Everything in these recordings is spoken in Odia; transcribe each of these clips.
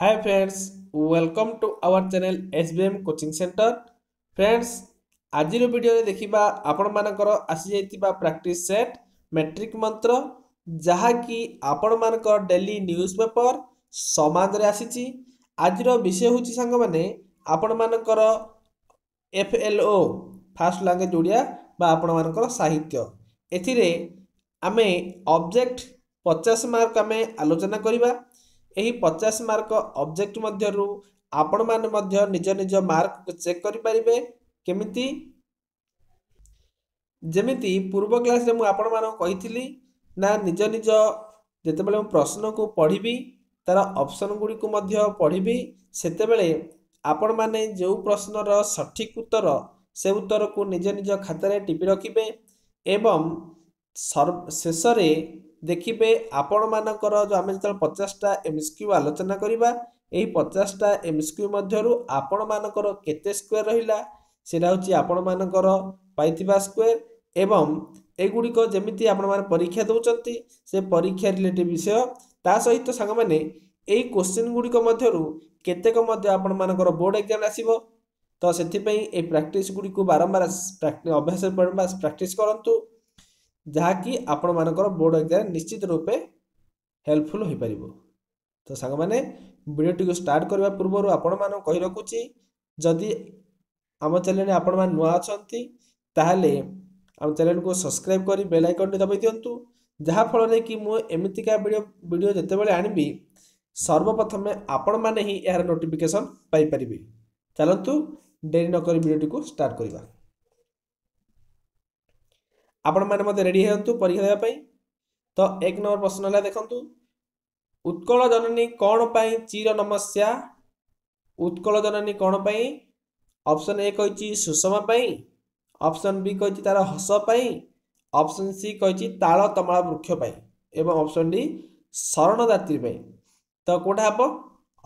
high friends welcome to our channel S B M coaching centre friends ଆଜିର ଭିଡ଼ିଓରେ ଦେଖିବା ଆପଣମାନଙ୍କର ଆସିଯାଇଥିବା ପ୍ରାକ୍ଟିସ୍ ସେଟ୍ ମେଟ୍ରିକ୍ ମନ୍ତ୍ର ଯାହାକି ଆପଣମାନଙ୍କର ଡେଲି ନ୍ୟୁଜ୍ ପେପର ସମାଜରେ ଆସିଛି ଆଜିର ବିଷୟ ହେଉଛି ସାଙ୍ଗମାନେ ଆପଣମାନଙ୍କର F L O first language Odia ବା ଆପଣମାନଙ୍କର ସାହିତ୍ୟ ଏଥିରେ ଆମେ ଅବଜେକ୍ଟ ପଚାଶ ମାର୍କ ଆମେ ଆଲୋଚନା କରିବା ଏହି ପଚାଶ ମାର୍କ ଅବଜେକ୍ଟ ମଧ୍ୟରୁ ଆପଣମାନେ ମଧ୍ୟ ନିଜ ନିଜ ମାର୍କକୁ ଚେକ୍ କରିପାରିବେ କେମିତି ଯେମିତି ପୂର୍ବ କ୍ଲାସ୍ରେ ମୁଁ ଆପଣମାନଙ୍କୁ କହିଥିଲି ନା ନିଜ ନିଜ ଯେତେବେଳେ ମୁଁ ପ୍ରଶ୍ନକୁ ପଢ଼ିବି ତା'ର ଅପସନ୍ ଗୁଡ଼ିକୁ ମଧ୍ୟ ପଢ଼ିବି ସେତେବେଳେ ଆପଣମାନେ ଯେଉଁ ପ୍ରଶ୍ନର ସଠିକ୍ ଉତ୍ତର ସେ ଉତ୍ତରକୁ ନିଜ ନିଜ ଖାତାରେ ଟିପି ରଖିବେ ଏବଂ ଶେଷରେ ଦେଖିବେ ଆପଣମାନଙ୍କର ଯେଉଁ ଆମେ ଯେତେବେଳେ ପଚାଶଟା ଏମ୍ସକ୍ୟୁ ଆଲୋଚନା କରିବା ଏହି ପଚାଶଟା ଏମ୍ସକ୍ୟୁ ମଧ୍ୟରୁ ଆପଣମାନଙ୍କର କେତେ ସ୍କୋୟାର ରହିଲା ସେଇଟା ହେଉଛି ଆପଣମାନଙ୍କର ପାଇଥିବା ସ୍କୋୟାର ଏବଂ ଏଗୁଡ଼ିକ ଯେମିତି ଆପଣମାନେ ପରୀକ୍ଷା ଦେଉଛନ୍ତି ସେ ପରୀକ୍ଷା ରିଲେଟିଭ୍ ବିଷୟ ତା ସହିତ ସାଙ୍ଗମାନେ ଏହି କୋଶ୍ଚିନ୍ ଗୁଡ଼ିକ ମଧ୍ୟରୁ କେତେକ ମଧ୍ୟ ଆପଣମାନଙ୍କର ବୋର୍ଡ଼ ଏକ୍ଜାମ୍ ଆସିବ ତ ସେଥିପାଇଁ ଏ ପ୍ରାକ୍ଟିସ୍ ଗୁଡ଼ିକୁ ବାରମ୍ବାର ଅଭ୍ୟାସ ପ୍ରାକ୍ଟିସ୍ କରନ୍ତୁ ଯାହାକି ଆପଣମାନଙ୍କର ବୋର୍ଡ଼ ଏକ୍ଜାମ୍ ନିଶ୍ଚିତ ରୂପେ ହେଲ୍ପଫୁଲ୍ ହୋଇପାରିବ ତ ସାଙ୍ଗମାନେ ଭିଡ଼ିଓଟିକୁ ଷ୍ଟାର୍ଟ କରିବା ପୂର୍ବରୁ ଆପଣମାନଙ୍କୁ କହି ରଖୁଛି ଯଦି ଆମ ଚ୍ୟାନେଲ୍ରେ ଆପଣମାନେ ନୂଆ ଅଛନ୍ତି ତାହେଲେ ଆମ ଚ୍ୟାନେଲ୍କୁ ସବସ୍କ୍ରାଇବ୍ କରି ବେଲ୍ ଆଇକନ୍ଟି ଦବାଇ ଦିଅନ୍ତୁ ଯାହାଫଳରେ କି ମୁଁ ଏମିତିକା ଭିଡ଼ିଓ ଭିଡ଼ିଓ ଯେତେବେଳେ ଆଣିବି ସର୍ବପ୍ରଥମେ ଆପଣମାନେ ହିଁ ଏହାର ନୋଟିଫିକେସନ୍ ପାଇପାରିବେ ଚାଲନ୍ତୁ ଡେରି ନକରି ଭିଡ଼ିଓଟିକୁ ଷ୍ଟାର୍ଟ କରିବା ଆପଣମାନେ ମଧ୍ୟ ରେଡ଼ି ହୁଅନ୍ତୁ ପରୀକ୍ଷା ଦେବା ପାଇଁ ତ ଏକ ନମ୍ବର ପ୍ରଶ୍ନ ହେଲା ଦେଖନ୍ତୁ ଉତ୍କଳ ଜନନୀ କ'ଣ ପାଇଁ ଚିର ସମସ୍ୟା ଉତ୍କଳ ଜନନୀ କ'ଣ ପାଇଁ ଅପସନ୍ ଏ କହିଛି ସୁଷମା ପାଇଁ ଅପସନ୍ ବି କହିଛି ତାର ହସ ପାଇଁ ଅପସନ୍ ସି କହିଛି ତାଳ ତମାଳ ବୃକ୍ଷ ପାଇଁ ଏବଂ ଅପସନ୍ ଡି ଶରଣଦାତ୍ରୀ ପାଇଁ ତ କେଉଁଟା ହେବ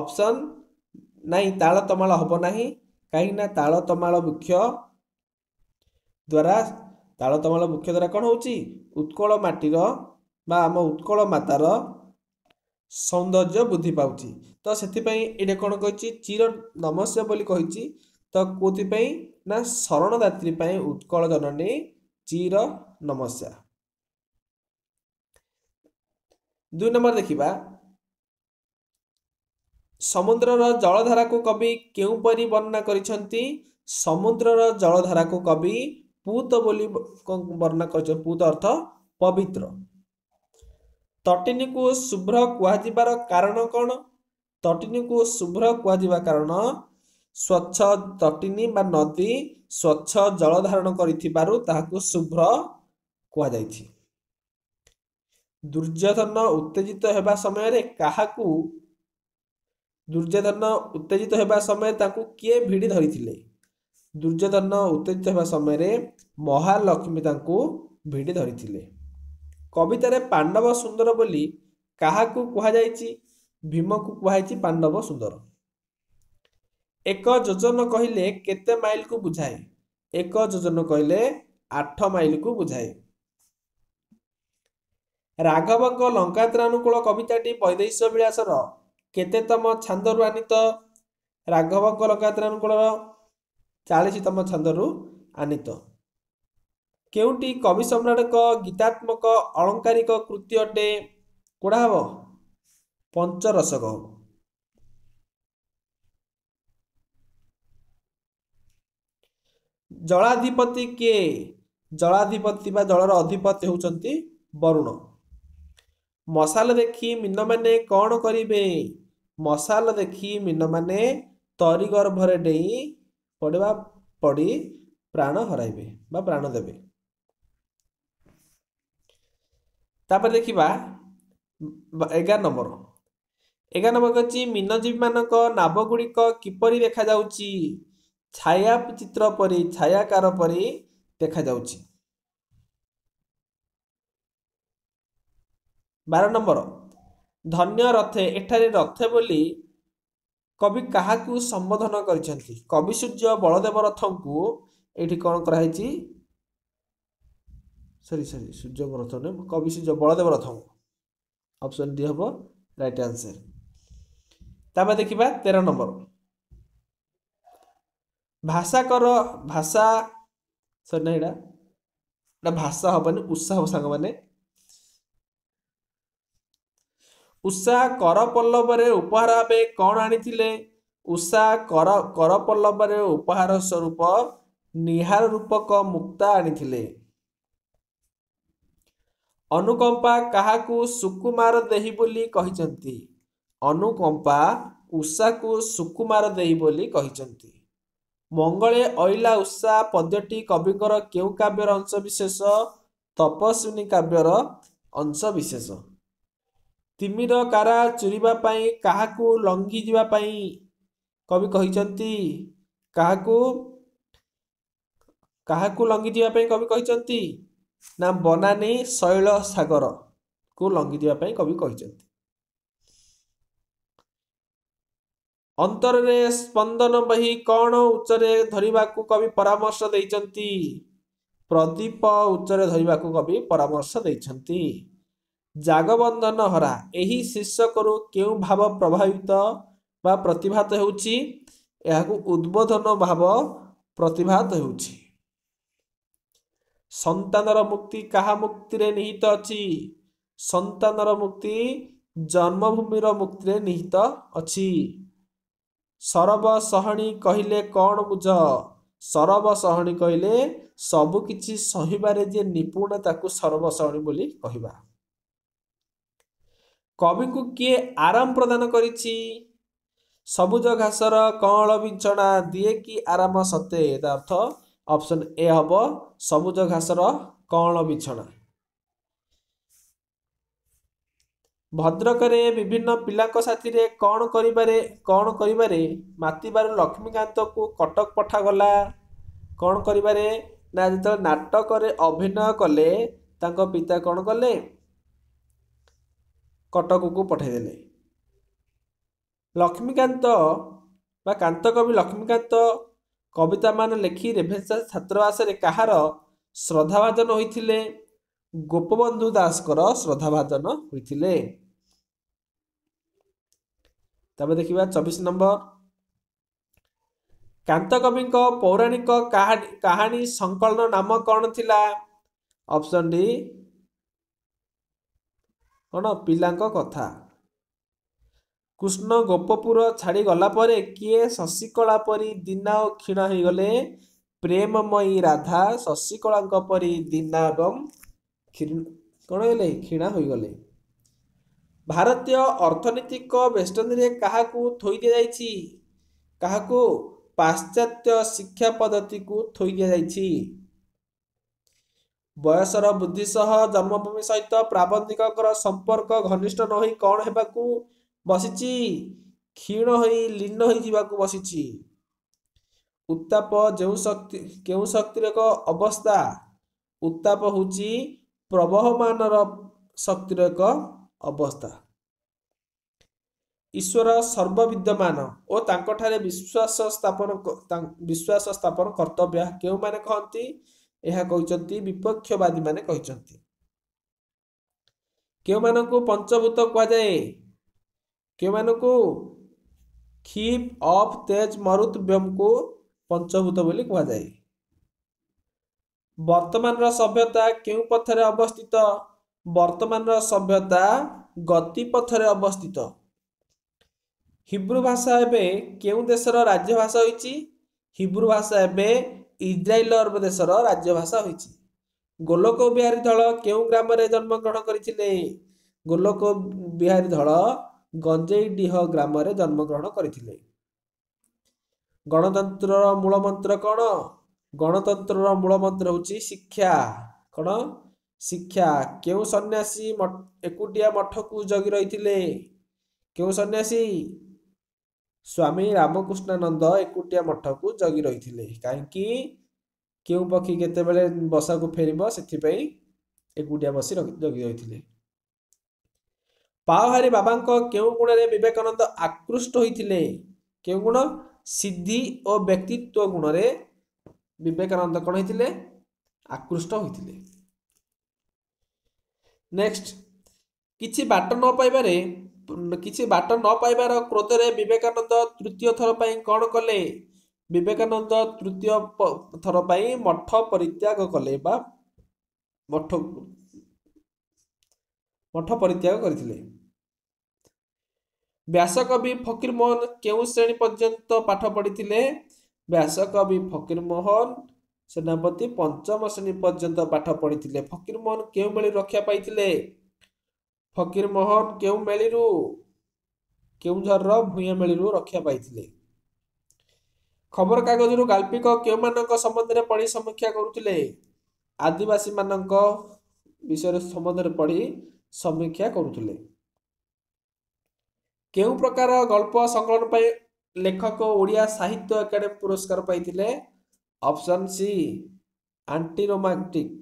ଅପସନ୍ ନାହିଁ ତାଳ ତମାଳ ହେବ ନାହିଁ କାହିଁକିନା ତାଳ ତମାଳ ବୃକ୍ଷ ଦ୍ୱାରା ତାଳତମଳ ମୁଖ୍ୟ ଦ୍ୱାରା କ'ଣ ହେଉଛି ଉତ୍କଳ ମାଟିର ବା ଆମ ଉତ୍କଳ ମାତାର ସୌନ୍ଦର୍ଯ୍ୟ ବୃଦ୍ଧି ପାଉଛି ତ ସେଥିପାଇଁ ଏଇଟା କ'ଣ କହିଛି ଚିର ନମସ୍ୟ ବୋଲି କହିଛି ତ କେଉଁଥିପାଇଁ ନା ଶରଣଦାତ୍ରୀ ପାଇଁ ଉତ୍କଳ ଜନନୀ ଚିର ନମସ୍ୟା ଦୁଇ ନମ୍ବର ଦେଖିବା ସମୁଦ୍ରର ଜଳଧାରାକୁ କବି କେଉଁପରି ବର୍ଣ୍ଣନା କରିଛନ୍ତି ସମୁଦ୍ରର ଜଳଧାରାକୁ କବି ପୁତ ବୋଲି ବର୍ଣ୍ଣନା କରିଛନ୍ତି ପୁତ ଅର୍ଥ ପବିତ୍ର ତଟିନୀକୁ ଶୁଭ୍ର କୁହାଯିବାର କାରଣ କ'ଣ ତଟିନୀକୁ ଶୁଭ୍ର କୁହାଯିବା କାରଣ ସ୍ୱଚ୍ଛ ତଟିନୀ ବା ନଦୀ ସ୍ୱଚ୍ଛ ଜଳ ଧାରଣ କରିଥିବାରୁ ତାହାକୁ ଶୁଭ୍ର କୁହାଯାଇଛି ଦୁର୍ଯ୍ୟଧନ ଉତ୍ତେଜିତ ହେବା ସମୟରେ କାହାକୁ ଦୁର୍ଯ୍ୟଧନ ଉତ୍ତେଜିତ ହେବା ସମୟରେ ତାକୁ କିଏ ଭିଡ଼ି ଧରିଥିଲେ ଦୁର୍ଯ୍ୟୋଧନ ଉତ୍ତେଜିତ ହେବା ସମୟରେ ମହାଲକ୍ଷ୍ମୀ ତାଙ୍କୁ ଭିଡ଼ି ଧରିଥିଲେ କବିତାରେ ପାଣ୍ଡବ ସୁନ୍ଦର ବୋଲି କାହାକୁ କୁହାଯାଇଛି ଭୀମକୁ କୁହାଯାଇଛି ପାଣ୍ଡବ ସୁନ୍ଦର ଏକ ଯୋଜନ କହିଲେ କେତେ ମାଇଲକୁ ବୁଝାଏ ଏକ ଯୋଜନ କହିଲେ ଆଠ ମାଇଲକୁ ବୁଝାଏ ରାଘବଙ୍କ ଲଙ୍କାତ୍ରାନୁକୂଳ କବିତାଟି ବୈଦେଶ ବିଳାସର କେତେତମ ଛାନ୍ଦରୁ ଆନିତ ରାଘବଙ୍କ ଲଙ୍କାତ୍ରାନୁକୂଳର ଚାଳିଶତମ ଛନ୍ଦରୁ ଆନିତ କେଉଁଟି କବି ସମ୍ରାଟଙ୍କ ଗୀତାତ୍ମକ ଅଳଙ୍କାରିକ କୃତି ଅଟେ କୋଡ଼ା ହେବ ପଞ୍ଚରସକ ଜଳାଧିପତି କିଏ ଜଳାଧିପତି ବା ଜଳର ଅଧିପତି ହେଉଛନ୍ତି ବରୁଣ ମଶାଲ ଦେଖି ମୀନମାନେ କ'ଣ କରିବେ ମଶାଲ ଦେଖି ମୀନମାନେ ତରିଗର୍ଭରେ ଡେଇଁ ପଡ଼ିବା ପଡ଼ି ପ୍ରାଣ ହରାଇବେ ବା ପ୍ରାଣ ଦେବେ ତାପରେ ଦେଖିବା ଏଗାର ନମ୍ବର ଏଗାର ନମ୍ବର କହିଛି ମିନଜୀବୀ ମାନଙ୍କ ନାଭ ଗୁଡ଼ିକ କିପରି ଦେଖାଯାଉଛି ଛାୟା ଚିତ୍ର ପରି ଛାୟାକାର ପରି ଦେଖାଯାଉଛି ବାର ନମ୍ବର ଧନ୍ୟ ରଥେ ଏଠାରେ ରଥେ ବୋଲି କବି କାହାକୁ ସମ୍ବୋଧନ କରିଛନ୍ତି କବି ସୂର୍ଯ୍ୟ ବଳଦେବ ରଥଙ୍କୁ ଏଇଠି କ'ଣ କରାହେଇଛି ସରି ସରି ସୂର୍ଯ୍ୟଙ୍କ ରଥ ନୁହେଁ କବି ସୂର୍ଯ୍ୟ ବଳଦେବ ରଥଙ୍କୁ ଅପସନ୍ ଡି ହେବ ରାଇଟ୍ ଆନ୍ସର ତାପରେ ଦେଖିବା ତେର ନମ୍ବର ଭାଷାକର ଭାଷା ସରି ନା ଏଇଟା ଏଇଟା ଭାଷା ହେବନି ଉତ୍ସାହ ହେବ ସାଙ୍ଗମାନେ ଉଷା କର ପଲ୍ଲବରେ ଉପହାର ଭାବେ କ'ଣ ଆଣିଥିଲେ ଉଷା କର କର ପଲ୍ଲବରେ ଉପହାର ସ୍ୱରୂପ ନିହାର ରୂପକ ମୁକ୍ତା ଆଣିଥିଲେ ଅନୁକମ୍ପା କାହାକୁ ସୁକୁମାର ଦେହି ବୋଲି କହିଛନ୍ତି ଅନୁକମ୍ପା ଉଷାକୁ ସୁକୁମାର ଦେହି ବୋଲି କହିଛନ୍ତି ମଙ୍ଗଳେ ଅଇଲା ଉଷା ପଦ୍ୟଟି କବିଙ୍କର କେଉଁ କାବ୍ୟର ଅଂଶବିଶେଷ ତପସ୍ୱିନୀ କାବ୍ୟର ଅଂଶବିଶେଷ ତିମିର କାରା ଚୁରିବା ପାଇଁ କାହାକୁ ଲଙ୍ଘି ଯିବା ପାଇଁ କବି କହିଛନ୍ତି କାହାକୁ କାହାକୁ ଲଙ୍ଘି ଯିବା ପାଇଁ କବି କହିଛନ୍ତି ନା ବନାନୀ ଶୈଳ ସାଗରକୁ ଲଙ୍ଘି ଯିବା ପାଇଁ କବି କହିଛନ୍ତି ଅନ୍ତରରେ ସ୍ପନ୍ଦନ ବହି କ'ଣ ଉଚ୍ଚରେ ଧରିବାକୁ କବି ପରାମର୍ଶ ଦେଇଛନ୍ତି ପ୍ରଦୀପ ଉଚ୍ଚରେ ଧରିବାକୁ କବି ପରାମର୍ଶ ଦେଇଛନ୍ତି ଜାଗବନ୍ଧନ ହରା ଏହି ଶୀର୍ଷକରୁ କେଉଁ ଭାବ ପ୍ରଭାବିତ ବା ପ୍ରତିଭାତ ହେଉଛି ଏହାକୁ ଉଦ୍ବୋଧନ ଭାବ ପ୍ରତିଭାତ ହେଉଛି ସନ୍ତାନର ମୁକ୍ତି କାହା ମୁକ୍ତିରେ ନିହିତ ଅଛି ସନ୍ତାନର ମୁକ୍ତି ଜନ୍ମଭୂମିର ମୁକ୍ତିରେ ନିହିତ ଅଛି ସରବ ସହଣୀ କହିଲେ କ'ଣ ବୁଝ ସରବ ସହଣୀ କହିଲେ ସବୁ କିଛି ସହିବାରେ ଯେ ନିପୁଣ ତାକୁ ସରବସହଣୀ ବୋଲି କହିବା କବିଙ୍କୁ କିଏ ଆରାମ ପ୍ରଦାନ କରିଛି ସବୁଜ ଘାସର କଅଁଳ ବିଞ୍ଚଣା ଦିଏ କି ଆରାମ ସତେ ତା ଅର୍ଥ ଅପସନ୍ ଏ ହବ ସବୁଜ ଘାସର କଅଁଳ ବିଛଣା ଭଦ୍ରକରେ ବିଭିନ୍ନ ପିଲାଙ୍କ ସାଥିରେ କ'ଣ କରିବାରେ କ'ଣ କରିବାରେ ମାତିବାରୁ ଲକ୍ଷ୍ମୀକାନ୍ତକୁ କଟକ ପଠାଗଲା କ'ଣ କରିବାରେ ନା ଯେତେବେଳେ ନାଟକରେ ଅଭିନୟ କଲେ ତାଙ୍କ ପିତା କ'ଣ କଲେ କଟକକୁ ପଠାଇଦେଲେ ଲକ୍ଷ୍ମୀକାନ୍ତ ବା କାନ୍ତକବି ଲକ୍ଷ୍ମୀକାନ୍ତ କବିତାମାନ ଲେଖି ରେଭେନ୍ସା ଛାତ୍ରାବାସରେ କାହାର ଶ୍ରଦ୍ଧାଭାଜନ ହୋଇଥିଲେ ଗୋପବନ୍ଧୁ ଦାସଙ୍କର ଶ୍ରଦ୍ଧାଭାଜନ ହୋଇଥିଲେ ତାପରେ ଦେଖିବା ଚବିଶ ନମ୍ବର କାନ୍ତକବିଙ୍କ ପୌରାଣିକ କାହାଣୀ କାହାଣୀ ସଂକଳନ ନାମ କ'ଣ ଥିଲା ଅପସନ୍ ଡି କ'ଣ ପିଲାଙ୍କ କଥା କୃଷ୍ଣ ଗୋପପୁର ଛାଡ଼ି ପରେ କିଏ ଶଶିକଳା ପରି ଦିନା ଓ କ୍ଷୀଣ ହୋଇଗଲେ ପ୍ରେମମୟୀ ରାଧା ଶଶିକଳାଙ୍କ ପରି ଦିନା ଏବଂ କ'ଣ ହେଲେ କ୍ଷୀଣା ହୋଇଗଲେ ଭାରତୀୟ ଅର୍ଥନୀତିକ ବେଷ୍ଟନୀରେ କାହାକୁ ଥୋଇ ଦିଆଯାଇଛି କାହାକୁ ପାଶ୍ଚାତ୍ୟ ଶିକ୍ଷା ପଦ୍ଧତିକୁ ଥୋଇ ଦିଆଯାଇଛି ବୟସର ବୃଦ୍ଧି ସହ ଜନ୍ମଭୂମି ସହିତ ପ୍ରାବନ୍ଧିକଙ୍କର ସମ୍ପର୍କ ଘନିଷ୍ଠ ନହୋଇ କ'ଣ ହେବାକୁ ବସିଛି କ୍ଷୀଣ ହୋଇ ଲୀନ ହୋଇଯିବାକୁ ବସିଛି ଉତ୍ତାପ ଯେଉଁ ଶକ୍ତି କେଉଁ ଶକ୍ତିର ଏକ ଅବସ୍ଥା ଉତ୍ତାପ ହେଉଛି ପ୍ରବହମାନର ଶକ୍ତିର ଏକ ଅବସ୍ଥା ଈଶ୍ୱର ସର୍ବବିଦ୍ୟମାନ ଓ ତାଙ୍କଠାରେ ବିଶ୍ୱାସ ସ୍ଥାପନ ବିଶ୍ୱାସ ସ୍ଥାପନ କର୍ତ୍ତବ୍ୟ କେଉଁମାନେ କହନ୍ତି ଏହା କହିଛନ୍ତି ବିପକ୍ଷବାଦୀ ମାନେ କହିଛନ୍ତି କେଉଁମାନଙ୍କୁ ପଞ୍ଚଭୂତ କୁହାଯାଏ କେଉଁମାନଙ୍କୁ କ୍ଷିପ୍ ଅଫ୍ ତେଜ୍ ମରୁତ୍ ବ୍ୟମ୍କୁ ପଞ୍ଚଭୂତ ବୋଲି କୁହାଯାଏ ବର୍ତ୍ତମାନର ସଭ୍ୟତା କେଉଁ ପଥରେ ଅବସ୍ଥିତ ବର୍ତ୍ତମାନର ସଭ୍ୟତା ଗତି ପଥରେ ଅବସ୍ଥିତ ହିବ୍ରୁ ଭାଷା ଏବେ କେଉଁ ଦେଶର ରାଜ୍ୟ ଭାଷା ହୋଇଛି ହିବ୍ରୁ ଭାଷା ଏବେ ଇସ୍ରାଇଲ ଦେଶର ରାଜ୍ୟ ଭାଷା ହୋଇଛି ଗୋଲକ ବିହାରୀ ଦଳ କେଉଁ ଗ୍ରାମରେ ଜନ୍ମଗ୍ରହଣ କରିଥିଲେ ଗୋଲକ ବିହାରୀ ଦଳ ଗଞ୍ଜେଇ ଡିହ ଗ୍ରାମରେ ଜନ୍ମଗ୍ରହଣ କରିଥିଲେ ଗଣତନ୍ତ୍ରର ମୂଳ ମନ୍ତ୍ର କ'ଣ ଗଣତନ୍ତ୍ରର ମୂଳ ମନ୍ତ୍ର ହେଉଛି ଶିକ୍ଷା କ'ଣ ଶିକ୍ଷା କେଉଁ ସନ୍ନ୍ୟାସୀ ଏକୁଟିଆ ମଠକୁ ଜଗି ରହିଥିଲେ କେଉଁ ସନ୍ନ୍ୟାସୀ ସ୍ୱାମୀ ରାମକୃଷ୍ଣାନନ୍ଦ ଏକୁଟିଆ ମଠକୁ ଜଗି ରହିଥିଲେ କାହିଁକି କେଉଁ ପକ୍ଷୀ କେତେବେଳେ ବସାକୁ ଫେରିବ ସେଥିପାଇଁ ଏକୁଟିଆ ବସି ଜଗି ରହିଥିଲେ ପାଓହାରୀ ବାବାଙ୍କ କେଉଁ ଗୁଣରେ ବିବେକାନନ୍ଦ ଆକୃଷ୍ଟ ହୋଇଥିଲେ କେଉଁ ଗୁଣ ସିଦ୍ଧି ଓ ବ୍ୟକ୍ତିତ୍ୱ ଗୁଣରେ ବିବେକାନନ୍ଦ କ'ଣ ହେଇଥିଲେ ଆକୃଷ୍ଟ ହୋଇଥିଲେ ନେକ୍ସଟ କିଛି ବାଟ ନ ପାଇବାରେ କିଛି ବାଟ ନ ପାଇବାର କ୍ରୋଧରେ ବିବେକାନନ୍ଦ ତୃତୀୟ ଥର ପାଇଁ କ'ଣ କଲେ ବିବେକାନନ୍ଦ ତୃତୀୟ ଥର ପାଇଁ ମଠ ପରିତ୍ୟାଗ କଲେ ବା ମଠ ମଠ ପରିତ୍ୟାଗ କରିଥିଲେ ବ୍ୟାସକବି ମୋହନ କେଉଁ ଶ୍ରେଣୀ ପର୍ଯ୍ୟନ୍ତ ପାଠ ପଢ଼ିଥିଲେ ବ୍ୟାସକବି ମୋହନ ସେନାପତି ପଞ୍ଚମ ଶ୍ରେଣୀ ପର୍ଯ୍ୟନ୍ତ ପାଠ ପଢ଼ିଥିଲେ ଫକୀରମୋହନ କେଉଁଭଳି ରକ୍ଷା ପାଇଥିଲେ ଫକୀର ମୋହନ କେଉଁ ମେଳିରୁ କେଉଁଝରର ଭୂଇଁ ମେଳିରୁ ରକ୍ଷା ପାଇଥିଲେ ଖବରକାଗଜରୁ ଗାଳ୍ପିକ କେଉଁମାନଙ୍କ ସମ୍ବନ୍ଧରେ ପଢ଼ି ସମୀକ୍ଷା କରୁଥିଲେ ଆଦିବାସୀ ମାନଙ୍କ ବିଷୟରେ ସମ୍ବନ୍ଧରେ ପଢ଼ି ସମୀକ୍ଷା କରୁଥିଲେ କେଉଁ ପ୍ରକାର ଗଳ୍ପ ସଂକଳନ ପାଇଁ ଲେଖକ ଓଡ଼ିଆ ସାହିତ୍ୟ ଏକାଡେମୀ ପୁରସ୍କାର ପାଇଥିଲେ ଅପସନ୍ ସି ଆଣ୍ଟିରୋମାଣ୍ଟିକ୍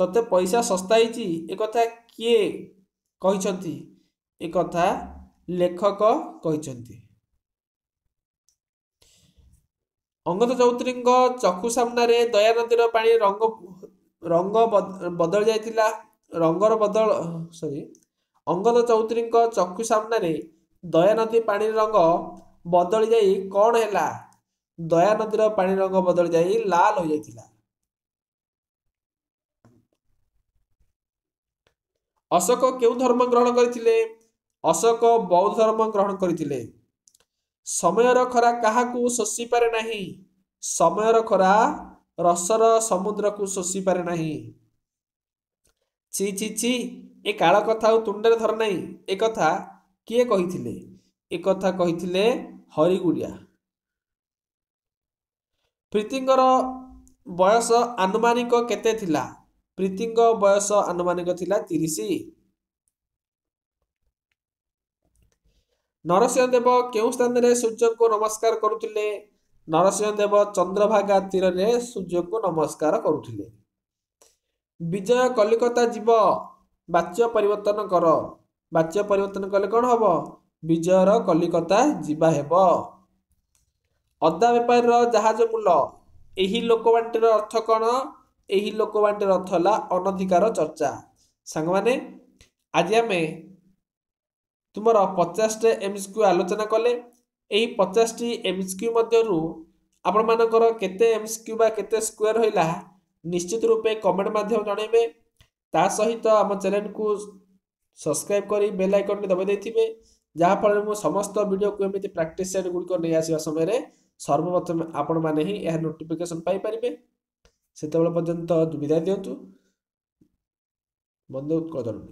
ତତେ ପଇସା ଶସ୍ତା ହେଇଛି ଏ କଥା କିଏ କହିଛନ୍ତି ଏ କଥା ଲେଖକ କହିଛନ୍ତି ଅଙ୍ଗଦ ଚୌଧୁରୀଙ୍କ ଚକ୍ଷୁ ସାମ୍ନାରେ ଦୟାନଦୀର ପାଣି ରଙ୍ଗ ରଙ୍ଗ ବଦଳି ଯାଇଥିଲା ରଙ୍ଗର ବଦଳ ସରି ଅଙ୍ଗଦ ଚୌଧୁରୀଙ୍କ ଚକ୍ଷୁ ସାମ୍ନାରେ ଦୟାନଦୀ ପାଣିର ରଙ୍ଗ ବଦଳି ଯାଇ କ'ଣ ହେଲା ଦୟାନଦୀର ପାଣି ରଙ୍ଗ ବଦଳି ଯାଇ ଲାଲ ହୋଇଯାଇଥିଲା ଅଶୋକ କେଉଁ ଧର୍ମ ଗ୍ରହଣ କରିଥିଲେ ଅଶୋକ ବୌଦ୍ଧ ଧର୍ମ ଗ୍ରହଣ କରିଥିଲେ ସମୟର ଖରା କାହାକୁ ଶୋଷିପାରେ ନାହିଁ ସମୟର ଖରା ରସର ସମୁଦ୍ରକୁ ଶୋଷିପାରେ ନାହିଁ ଛି ଛି ଛି ଏ କାଳ କଥା ଆଉ ତୁଣ୍ଡରେ ଧର ନାହିଁ ଏ କଥା କିଏ କହିଥିଲେ ଏ କଥା କହିଥିଲେ ହରିଗୁଡ଼ିଆ ପ୍ରୀତିଙ୍କର ବୟସ ଆନୁମାନିକ କେତେ ଥିଲା ପ୍ରୀତିଙ୍କ ବୟସ ଆନୁମାନିକ ଥିଲା ତିରିଶ ନରସିଂହ ଦେବ କେଉଁ ସ୍ଥାନରେ ସୂର୍ଯ୍ୟଙ୍କୁ ନମସ୍କାର କରୁଥିଲେ ନରସିଂହ ଦେବ ଚନ୍ଦ୍ରଭାଗା ତୀରରେ ସୂର୍ଯ୍ୟଙ୍କୁ ନମସ୍କାର କରୁଥିଲେ ବିଜୟ କଲିକତା ଯିବ ବାଚ୍ୟ ପରିବର୍ତ୍ତନ କର ବାଚ୍ୟ ପରିବର୍ତ୍ତନ କଲେ କ'ଣ ହବ ବିଜୟର କଲିକତା ଯିବା ହେବ ଅଦା ବେପାରୀର ଜାହାଜ ମୂଲ ଏହି ଲୋକବାଣୀଟିର ଅର୍ଥ କ'ଣ ଏହି ଲୋକବାଣୀଟିର ଅର୍ଥ ହେଲା ଅନଧିକାର ଚର୍ଚ୍ଚା ସାଙ୍ଗମାନେ ଆଜି ଆମେ ତୁମର ପଚାଶଟା ଏମ୍ସିକ୍ୟୁ ଆଲୋଚନା କଲେ ଏହି ପଚାଶଟି ଏମ୍ସିକ୍ୟୁ ମଧ୍ୟରୁ ଆପଣମାନଙ୍କର କେତେ ଏମ୍ସିକ୍ୟୁ ବା କେତେ ସ୍କୋୟାର ହେଲା ନିଶ୍ଚିତ ରୂପେ କମେଣ୍ଟ ମାଧ୍ୟମରେ ଜଣାଇବେ ତା ସହିତ ଆମ ଚ୍ୟାନେଲକୁ ସବସ୍କ୍ରାଇବ୍ କରି ବେଲ୍ ଆଇକନ୍ଟି ଦବାଇ ଦେଇଥିବେ ଯାହାଫଳରେ ମୁଁ ସମସ୍ତ ଭିଡ଼ିଓକୁ ଏମିତି ପ୍ରାକ୍ଟିସ୍ ସେଟ୍ ଗୁଡ଼ିକ ନେଇ ଆସିବା ସମୟରେ ସର୍ବପ୍ରଥମେ ଆପଣମାନେ ହିଁ ଏହା ନୋଟିଫିକେସନ୍ ପାଇପାରିବେ செத்தவளை பார்த்தா துமிதாத்தியாத்து வந்து உட்காதணும்